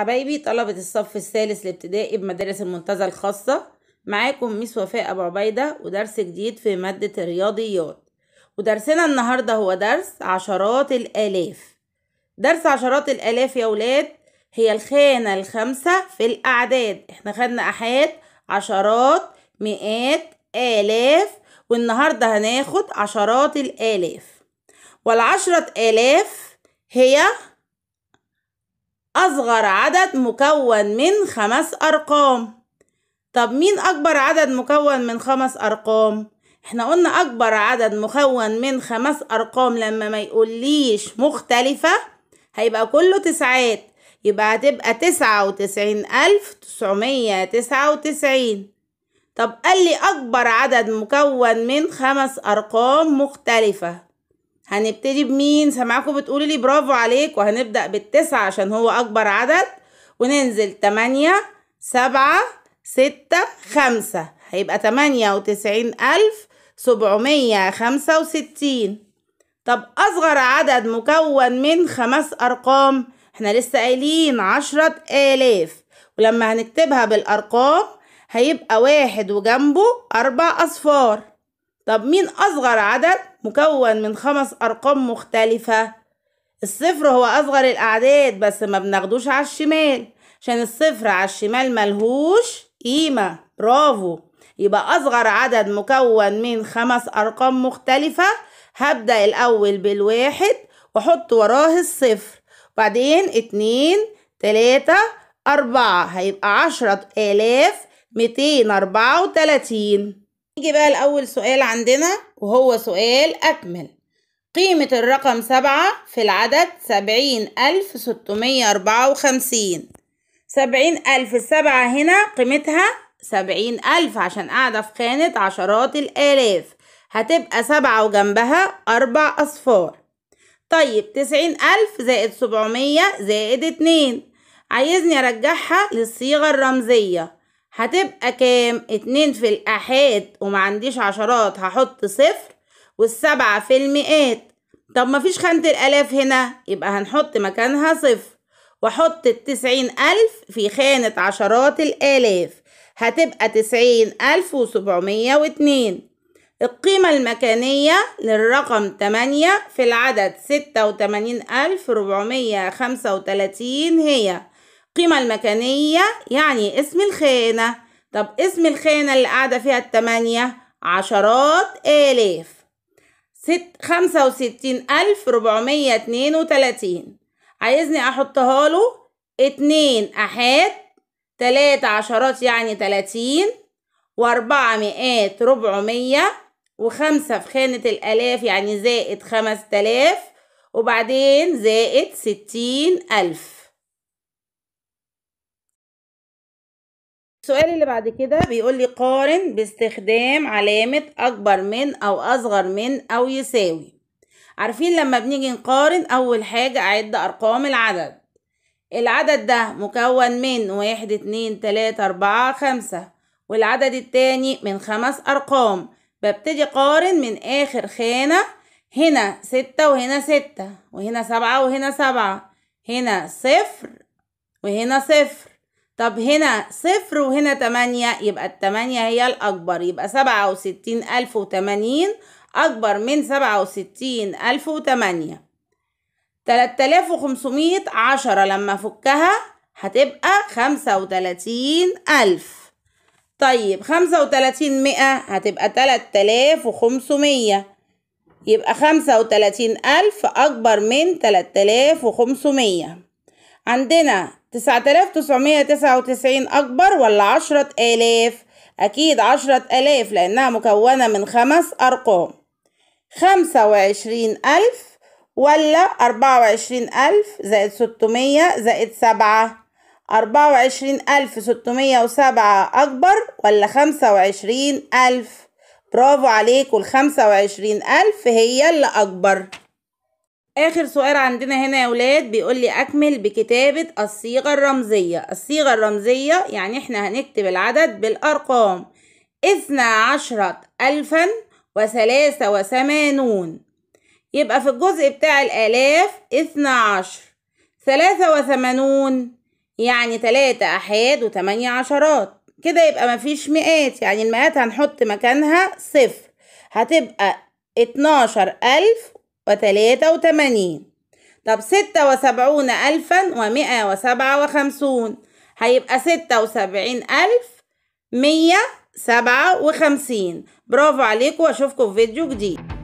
حبايبي طلبة الصف الثالث الابتدائي بمدارس المنتزه الخاصة معاكم ميس وفاء أبو عبيدة ودرس جديد في مادة الرياضيات ودرسنا النهاردة هو درس عشرات الآلاف درس عشرات الآلاف يا ولاد هي الخانة الخامسة في الأعداد احنا خدنا أحاد عشرات مئات آلاف والنهاردة هناخد عشرات الآلاف والعشرة آلاف هي أصغر عدد مكون من خمس أرقام طب مين أكبر عدد مكون من خمس أرقام؟ احنا قلنا أكبر عدد مكون من خمس أرقام لما ما يقوليش مختلفة هيبقى كله تسعات يبقى هتبقى تسعة وتسعين ألف تسعمية تسعة وتسعين طب قال لي أكبر عدد مكون من خمس أرقام مختلفة هنبتدي بمين سمعكم بتقولي لي برافو عليك وهنبدأ بالتسعة عشان هو أكبر عدد وننزل تمانية سبعة ستة خمسة هيبقى تمانية وتسعين ألف سبعمية خمسة وستين طب أصغر عدد مكون من خمس أرقام احنا لسه قايلين عشرة آلاف ولما هنكتبها بالأرقام هيبقى واحد وجنبه أربع أصفار طب مين أصغر عدد مكون من خمس أرقام مختلفة الصفر هو أصغر الأعداد بس ما بناخدوش على الشمال عشان الصفر على الشمال ملهوش قيمة برافو يبقى أصغر عدد مكون من خمس أرقام مختلفة هبدأ الأول بالواحد وأحط وراه الصفر وبعدين اتنين تلاتة أربعة هيبقى عشرة آلاف ميتين أربعة وتلاتين نيجي بقى لأول سؤال عندنا وهو سؤال أكمل قيمة الرقم سبعة في العدد سبعين ألف ستمية أربعة وخمسين سبعين ألف السبعة هنا قيمتها سبعين ألف عشان قاعدة في خانة عشرات الآلاف هتبقى سبعة وجنبها أربع أصفار طيب تسعين ألف زائد سبعمية زائد اتنين عايزني أرجعها للصيغة الرمزية هتبقى كام اتنين في الآحاد ومعنديش عشرات هحط صفر والسبعة في المئات طب مفيش خانة الآلاف هنا يبقى هنحط مكانها صفر وأحط التسعين ألف في خانة عشرات الآلاف هتبقى تسعين ألف وسبعمية واتنين القيمة المكانية للرقم تمانية في العدد ستة وتمانين ألف ربعمية خمسة وتلاتين هي القيمة المكانية يعني اسم الخانة طب اسم الخانة اللي قاعدة فيها التمانية عشرات آلاف ست خمسة وستين ألف ربعمية اتنين وتلاتين عايزني أحطها له اتنين أحد تلاتة عشرات يعني تلاتين وأربعة مئات ربعمية وخمسة في خانة الآلاف يعني زائد خمس تلاف وبعدين زائد ستين ألف السؤال اللي بعد كده بيقول لي قارن باستخدام علامة أكبر من أو أصغر من أو يساوي عارفين لما بنيجي نقارن أول حاجة أعد أرقام العدد العدد ده مكون من واحد اتنين تلاتة أربعة خمسة والعدد التاني من خمس أرقام ببتدي قارن من آخر خانة هنا ستة وهنا ستة وهنا سبعة وهنا سبعة هنا صفر وهنا صفر طب هنا صفر وهنا تمانية يبقى التمانية هي الأكبر يبقى سبعة وستين ألف وتمانين أكبر من سبعة وستين ألف وتمانية تلات آلاف وخمسمية عشرة لما أفكها هتبقى خمسة وتلاتين ألف طيب خمسة وتلاتين مئة هتبقى تلات آلاف وخمسمية يبقى خمسة وتلاتين ألف أكبر من تلات آلاف وخمسمية عندنا 9999 أكبر ولا عشرة آلاف؟ أكيد عشرة آلاف لأنها مكونة من خمس أرقام خمسة وعشرين ألف ولا أربعة وعشرين ألف زائد ستمية زائد سبعة أربعة وعشرين ألف ستمية وسبعة أكبر ولا خمسة وعشرين ألف برافو عليكم الخمسة وعشرين ألف هي اللي أكبر اخر سؤال عندنا هنا يا ولاد بيقول لي اكمل بكتابة الصيغة الرمزية الصيغة الرمزية يعني احنا هنكتب العدد بالارقام اثنا عشرة الفا وثلاثة وثمانون يبقى في الجزء بتاع الالاف اثنا عشر ثلاثة وثمانون يعني تلاتة احاد وتمانية عشرات كده يبقى مفيش مئات يعني المئات هنحط مكانها صفر هتبقى اتناشر ألف وثلاثة وثمانين طب ستة وسبعون ألفا ومئة وسبعة وخمسون هيبقى ستة وسبعين ألف مية سبعة وخمسين برافو عليكم وأشوفكم في فيديو جديد